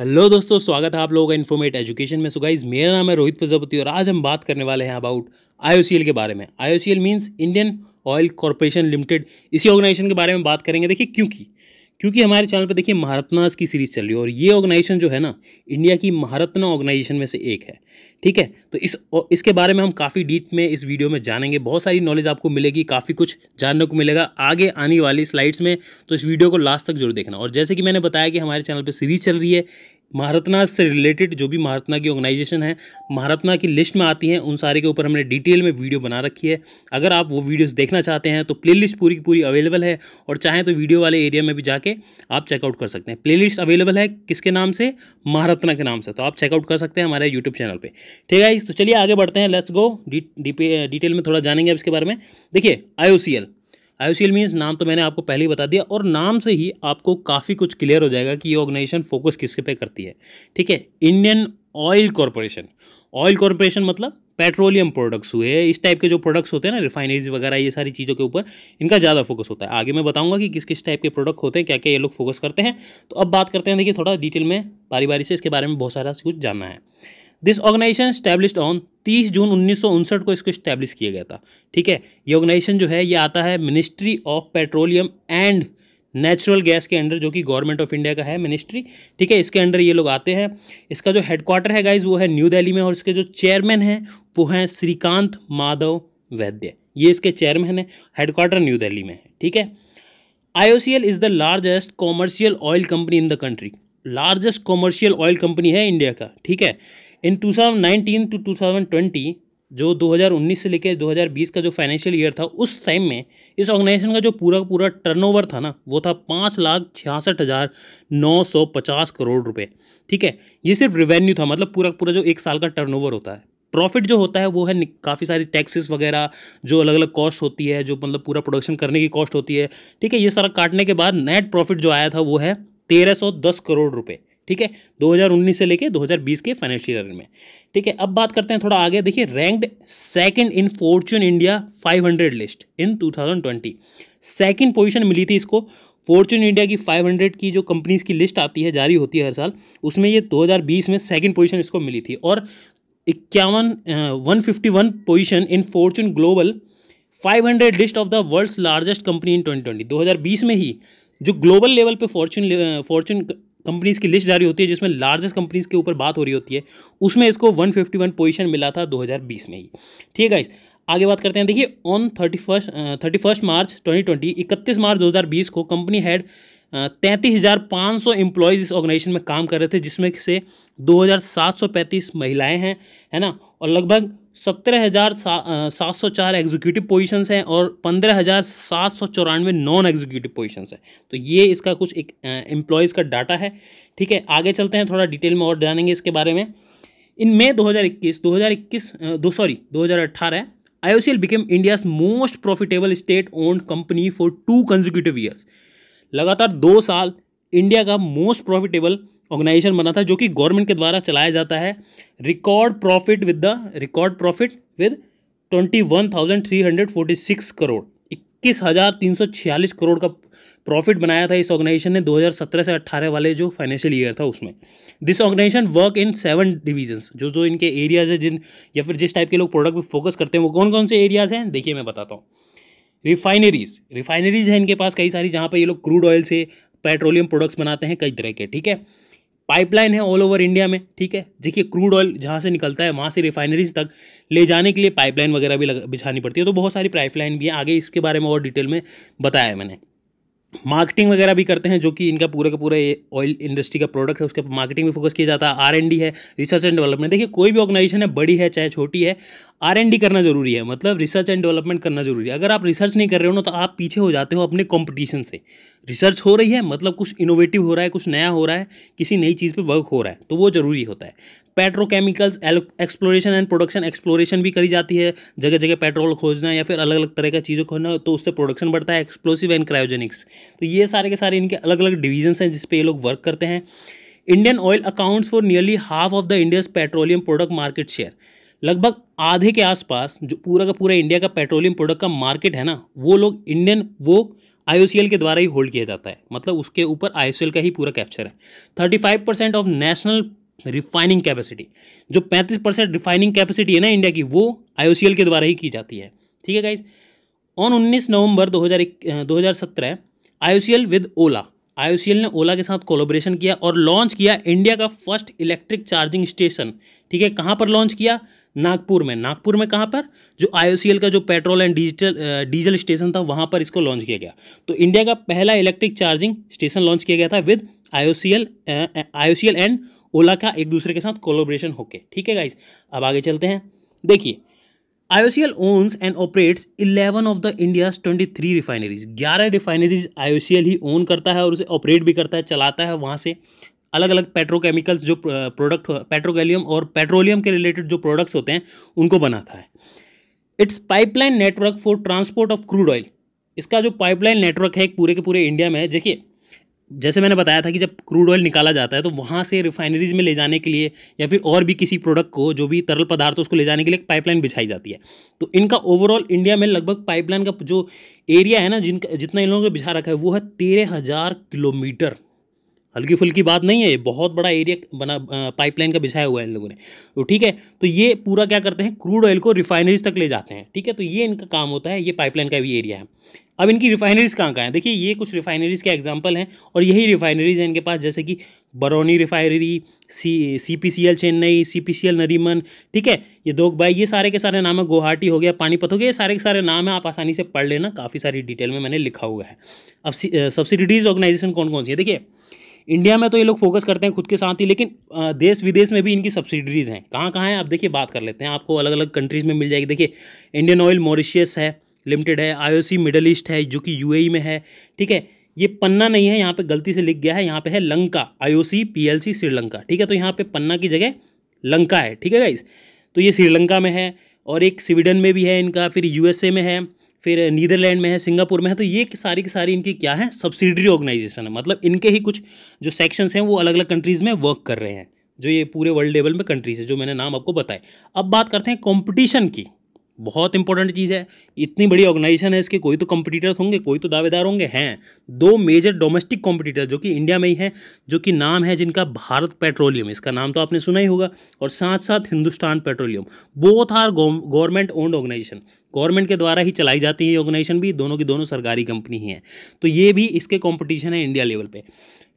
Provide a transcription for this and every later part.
hello दोस्तों स्वागत है आप लोगों का इन्फॉर्मेट एजुकेशन में सुगाइज मेरा नाम है रोहित प्रजापति और आज हम बात करने वाले हैं अबाउट आईओसीएल के बारे में IOCL means Indian Oil Corporation Limited इसी ऑर्गेनाइजेशन के बारे में बात करेंगे देखिए क्योंकि क्योंकि हमारे चैनल पर देखिए महारत्नास की सीरीज़ चल रही है और ये ऑर्गेनाइजेशन जो है ना इंडिया की महारत्ना ऑर्गेनाइजेशन में से एक है ठीक है तो इस इसके बारे में हम काफ़ी डीप में इस वीडियो में जानेंगे बहुत सारी नॉलेज आपको मिलेगी काफ़ी कुछ जानने को मिलेगा आगे आने वाली स्लाइड्स में तो इस वीडियो को लास्ट तक जरूर देखना और जैसे कि मैंने बताया कि हमारे चैनल पर सीरीज़ चल रही है महारत्ना से रिलेटेड जो भी महारत्ना की ऑर्गेनाइजेशन है महारत्ना की लिस्ट में आती हैं उन सारे के ऊपर हमने डिटेल में वीडियो बना रखी है अगर आप वो वीडियोस देखना चाहते हैं तो प्लेलिस्ट पूरी की पूरी अवेलेबल है और चाहें तो वीडियो वाले एरिया में भी जाके आप चेकआउट कर सकते हैं प्ले अवेलेबल है किसके नाम से महारत्ना के नाम से तो आप चेकआउट कर सकते हैं हमारे यूट्यूब चैनल पर ठीक है तो चलिए आगे बढ़ते हैं लेट्स गो डिटेल में थोड़ा जानेंगे अब इसके बारे में देखिए आई आई मीन्स नाम तो मैंने आपको पहले ही बता दिया और नाम से ही आपको काफ़ी कुछ क्लियर हो जाएगा कि ये ऑर्गेनाइजेशन फोकस किसके पे करती है ठीक है Indian Oil Corporation Oil Corporation मतलब पेट्रोलियम प्रोडक्ट्स हुए इस टाइप के जो प्रोडक्ट्स होते हैं ना रिफाइनरीज वगैरह ये सारी चीज़ों के ऊपर इनका ज़्यादा फोकस होता है आगे मैं बताऊंगा कि किस किस टाइप के प्रोडक्ट होते हैं क्या क्या ये लोग फोकस करते हैं तो अब बात करते हैं देखिए थोड़ा डिटेल में बारी बारी से इसके बारे में बहुत सारा कुछ जानना है this organisation establish on 30 June उन्नीस को इसको स्टैब्लिश किया गया था ठीक है ये ऑर्गेनाइजेशन जो है ये आता है Ministry of Petroleum and Natural Gas के अंडर जो कि गवर्नमेंट ऑफ इंडिया का है मिनिस्ट्री ठीक है इसके अंडर ये लोग आते हैं इसका जो हेडक्वार्टर है गाइज वो है न्यू दिल्ली में और इसके जो चेयरमैन हैं वो हैं श्रीकांत माधव वैद्य ये इसके चेयरमैन है हेडक्वार्टर न्यू दिल्ली में है ठीक है I O C L is the largest commercial oil company in the country largest commercial oil company है इंडिया का ठीक है इन 2019 टू टू जो 2019 से लेकर 2020 का जो फाइनेंशियल ईयर था उस टाइम में इस ऑर्गेनाइजेशन का जो पूरा पूरा टर्नओवर था ना वो था पाँच लाख छियासठ हज़ार नौ सौ पचास करोड़ रुपए ठीक है ये सिर्फ रिवेन्यू था मतलब पूरा पूरा जो एक साल का टर्नओवर होता है प्रॉफिट जो होता है वो है काफ़ी सारी टैक्सेस वगैरह जो अलग अलग कॉस्ट होती है जो मतलब पूरा प्रोडक्शन करने की कॉस्ट होती है ठीक है ये सारा काटने के बाद नेट प्रॉफिट जो आया था वो है तेरह सौ दस करोड़ रुपये ठीक है 2019 से लेके 2020 के फाइनेंशियल ईयर में ठीक है अब बात करते हैं थोड़ा आगे देखिए ranked second in Fortune India 500 list in 2020 second position मिली थी इसको फॉर्च्यून इंडिया की 500 की जो कंपनीज की लिस्ट आती है जारी होती है हर साल उसमें ये 2020 में सेकंड पोजीशन इसको मिली थी और इक्यावन one fifty one position in Fortune global 500 list of the world's largest company in 2020 2020 में ही जो ग्लोबल लेवल पे फॉर्चून फॉर्चून कंपनीज़ की लिस्ट जारी होती है जिसमें लार्जेस्ट कंपनीज़ के ऊपर बात हो रही होती है उसमें इसको 151 पोजीशन मिला था 2020 में ही ठीक है इस आगे बात करते हैं देखिए on thirty first thirty first March twenty twenty इकतीस मार्च 2020 को कंपनी हैड तैंतीस हज़ार पाँच सौ एम्प्लॉयज़ इस ऑर्गेनाइजेशन में काम कर रहे थे जिसमें से दो हज़ार सात सौ पैंतीस महिलाएँ हैं है ना और लगभग सत्रह हज़ार सात सौ चार एग्जीक्यूटिव पोजीशंस हैं और पंद्रह हज़ार सात सौ चौरानवे नॉन एग्जीक्यूटिव पोजीशंस हैं तो ये इसका कुछ एक एम्प्लॉयज़ का डाटा है ठीक है आगे चलते हैं थोड़ा डिटेल में और जानेंगे इसके बारे में इन मई 2021 2021 दो sorry 2018 L became India's most profitable state owned company for two consecutive years लगातार दो साल इंडिया का मोस्ट प्रॉफिटेबल ऑर्गेनाइजेशन बना था जो कि गवर्नमेंट के द्वारा चलाया जाता है record profit with the record profit with twenty one thousand three hundred forty six crore इक्कीस हज़ार तीन सौ छियालीस करोड़ का प्रॉफिट बनाया था इस ऑर्गेनाइजेशन ने 2017 से 18 वाले जो फाइनेंशियल ईयर था उसमें this organisation work in seven divisions जो जो इनके एरियाज हैं जिन या फिर जिस टाइप के लोग प्रोडक्ट पर फोकस करते हैं वो कौन कौन से एरियाज हैं देखिए मैं बताता हूँ रिफाइनरीज रिफाइनरीज हैं इनके पास कई सारी जहाँ पर ये लोग क्रूड ऑयल से पेट्रोलियम प्रोडक्ट्स बनाते हैं कई तरह के ठीक है पाइपलाइन है ऑल ओवर इंडिया में ठीक है देखिए क्रूड ऑयल जहाँ से निकलता है वहाँ से रिफाइनरीज तक ले जाने के लिए पाइपलाइन वगैरह भी बिछानी पड़ती है तो बहुत सारी पाइपलाइन भी है आगे इसके बारे में और डिटेल में बताया मैंने मार्केटिंग वगैरह भी करते हैं जो कि इनका पूरे का पूरा ऑयल इंडस्ट्री का प्रोडक्ट है उसके ऊपर मार्केटिंग में फोकस किया जाता है आर एंड डी है रिसर्च एंड डेवलपमेंट देखिए कोई भी ऑर्गेनाइजेशन है बड़ी है चाहे छोटी है आर एंड डी करना जरूरी है मतलब रिसर्च एंड डेवलपमेंट करना जरूरी है अगर आप रिसर्च नहीं कर रहे हो ना तो आप पीछे हो जाते हो अपने कॉम्पिटिशन से रिसर्च हो रही है मतलब कुछ इनोवेटिव हो रहा है कुछ नया हो रहा है किसी नई चीज़ पे वर्क हो रहा है तो वो ज़रूरी होता है petrochemicals exploration and production exploration भी करी जाती है जगह जगह पेट्रोल खोजना या फिर अलग अलग तरह का चीज़ें खोजना तो उससे प्रोडक्शन बढ़ता है एक्सप्लोसिव एंड क्रायोजेनिक्स तो ये सारे के सारे इनके अलग अलग डिवीजन्स हैं जिसपे ये लोग वर्क करते हैं Indian Oil accounts for nearly half of the India's petroleum product market share लगभग आधे के आसपास जो पूरा का पूरा इंडिया का पेट्रोलियम प्रोडक्ट का मार्केट है ना वो लोग इंडियन वो आई के द्वारा ही होल्ड किया जाता है मतलब उसके ऊपर आई का ही पूरा कैप्चर है thirty five percent of national refining capacity जो पैंतीस परसेंट रिफाइनिंग कैपेसिटी है ना इंडिया की वो आई के द्वारा ही की जाती है ठीक है guys on 19 November 2000 2017 IOCL with Ola I ने ओला के साथ कोलोब्रेशन किया और लॉन्च किया इंडिया का फर्स्ट इलेक्ट्रिक चार्जिंग स्टेशन ठीक है कहाँ पर लॉन्च किया नागपुर में नागपुर में कहाँ पर जो आई का जो petrol and digital diesel station था वहाँ पर इसको लॉन्च किया गया तो इंडिया का पहला इलेक्ट्रिक चार्जिंग स्टेशन लॉन्च किया गया था with IOCL C and Ola का एक दूसरे के साथ कोलोब्रेशन होके ठीक है गाइज अब आगे चलते हैं देखिए C L owns and operates eleven of the 23 twenty three refineries L ही ओन करता है और उसे ऑपरेट भी करता है चलाता है वहाँ से अलग अलग पेट्रोकेमिकल्स जो प्रोडक्ट पेट्रोकेलियम और पेट्रोलियम के रिलेटेड जो प्रोडक्ट्स होते हैं उनको बनाता है its pipeline network for transport of crude oil इसका जो पाइपलाइन नेटवर्क है पूरे के पूरे इंडिया में है देखिए जैसे मैंने बताया था कि जब क्रूड ऑयल निकाला जाता है तो वहाँ से रिफाइनरीज में ले जाने के लिए या फिर और भी किसी प्रोडक्ट को जो भी तरल पदार्थ तो उसको ले जाने के लिए एक पाइपलाइन बिछाई जाती है तो इनका ओवरऑल इंडिया में लगभग पाइपलाइन का जो एरिया है ना जिनका जितना इन लोगों ने बिछा रखा है वो है तेरह हज़ार किलोमीटर हल्की फुल्की बात नहीं है ये बहुत बड़ा एरिया बना पाइपलाइन का बिछाया हुआ है इन लोगों ने तो ठीक है तो ये पूरा क्या करते हैं क्रूड ऑयल को रिफाइनरीज तक ले जाते हैं ठीक है तो ये इनका काम होता है ये पाइपलाइन का भी एरिया है अब इनकी रिफाइनरीज कहाँ कहाँ हैं देखिए ये कुछ रिफाइनरीज के एग्जाम्पल हैं और यही रिफाइनरीज हैं इनके पास जैसे कि Barauni refinery C C P C L Chennai C P C L Nariman ठीक है ये दो भाई ये सारे के सारे नाम है गुवाहाटी हो गया पानीपत हो गया ये सारे के सारे नाम है आप आसानी से पढ़ लेना काफ़ी सारी डिटेल में मैंने लिखा हुआ है अब सब्सिडीज ऑर्गेनाइजेशन कौन कौन सी है देखिए इंडिया में तो ये लोग फोकस करते हैं खुद के साथ ही लेकिन देश विदेश में भी इनकी सब्सिडरीज़ हैं कहाँ कहाँ हैं आप देखिए बात कर लेते हैं आपको अलग अलग कंट्रीज़ में मिल जाएगी देखिए इंडियन ऑयल मॉरिशियस है लिमिटेड है आईओसी मिडल ईस्ट है जो कि यूएई e में है ठीक है ये पन्ना नहीं है यहाँ पे गलती से लिख गया है यहाँ पे है लंका आईओसी पीएलसी श्रीलंका ठीक है तो यहाँ पे पन्ना की जगह लंका है ठीक है गाइस तो ये श्रीलंका में है और एक स्वीडन में भी है इनका फिर यूएसए में है फिर नीदरलैंड में है सिंगापुर में है तो ये सारी की सारी इनकी क्या है सब्सिडरी ऑर्गेनाइजेशन है मतलब इनके ही कुछ जो सेक्शंस हैं वो अलग अलग कंट्रीज़ में वर्क कर रहे हैं जो ये पूरे वर्ल्ड लेवल में कंट्रीज है जो मैंने नाम आपको बताए अब बात करते हैं कॉम्पिटिशन की बहुत इंपॉर्टेंट चीज़ है इतनी बड़ी ऑर्गेनाइजेशन है इसके कोई तो कॉम्पिटिटर होंगे कोई तो दावेदार होंगे हैं दो मेजर डोमेस्टिक कॉम्पिटिटर जो कि इंडिया में ही हैं जो कि नाम है जिनका भारत पेट्रोलियम इसका नाम तो आपने सुना ही होगा और साथ साथ Hindustan Petroleum both are government owned organisation government के द्वारा ही चलाई जाती है ये ऑर्गेनाइजेशन भी दोनों की दोनों सरकारी कंपनी ही हैं तो ये भी इसके कॉम्पिटिशन है इंडिया लेवल पर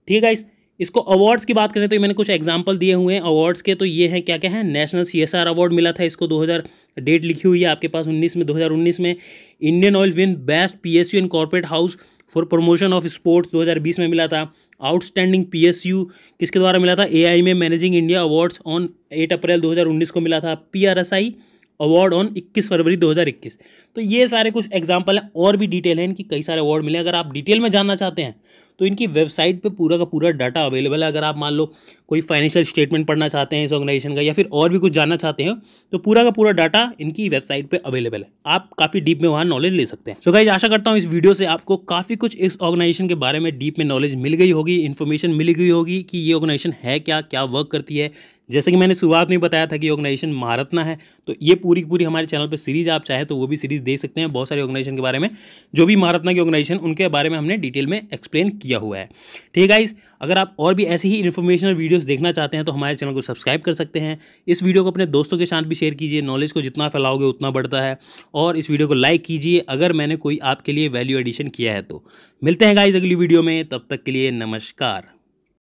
ठीक है इस इसको अवार्ड्स की बात करें तो मैंने कुछ एग्जांपल दिए हुए हैं अवार्ड्स के तो ये हैं क्या क्या है नेशनल सीएसआर अवार्ड मिला था इसको 2000 डेट लिखी हुई है आपके पास 19 में 2019 में Indian Oil win best PSU in corporate house for promotion of sports 2020 में मिला था आउटस्टैंडिंग पीएसयू किसके द्वारा मिला था एआई में managing India awards on eight April 2019 को मिला था पीआरएसआई अवार्ड ऑन 21 फरवरी 2021 तो ये सारे कुछ एग्जाम्पल हैं और भी डिटेल हैं इनकी कई सारे अवार्ड मिले अगर आप डिटेल में जानना चाहते हैं तो इनकी वेबसाइट पर पूरा का पूरा डाटा अवेलेबल है अगर आप मान लो कोई फाइनेंशियल स्टेटमेंट पढ़ना चाहते हैं इस ऑर्गेनाइजेशन का या फिर और भी कुछ जानना चाहते हैं तो पूरा का पूरा डाटा इनकी वेबसाइट पे अवेलेबल है आप काफ़ी डीप में वहाँ नॉलेज ले सकते हैं सो गाइज आशा करता हूँ इस वीडियो से आपको काफ़ी कुछ इस ऑर्गेनाइजेशन के बारे में डीप में नॉलेज मिल गई होगी इन्फॉर्मेशन मिल गई होगी कि ये ऑर्गेनाइजेशन है क्या क्या वर्क करती है जैसे कि मैंने शुरुआत में बताया था कि ऑर्गेनाइजेशन महारत्ना है तो ये पूरी पूरी हमारे चैनल पर सीरीज आप चाहे तो वो भी सीरीज देख सकते हैं बहुत सारे ऑर्गेनाइजेशन के बारे में जो भी महारत्ना की ऑर्गेनाइजेशन उनके बारे में हमने डिटेल में एक्सप्लेन किया हुआ है ठीक है गाइज अगर आप और भी ऐसी ही इन्फॉर्मेशनल वीडियो वीडियोस देखना चाहते हैं तो हमारे चैनल को सब्सक्राइब कर सकते हैं इस वीडियो को अपने दोस्तों के साथ भी शेयर कीजिए नॉलेज को जितना फैलाओगे उतना बढ़ता है और इस वीडियो को लाइक कीजिए अगर मैंने कोई आपके लिए वैल्यू एडिशन किया है तो मिलते हैं गाइज अगली वीडियो में तब तक के लिए नमस्कार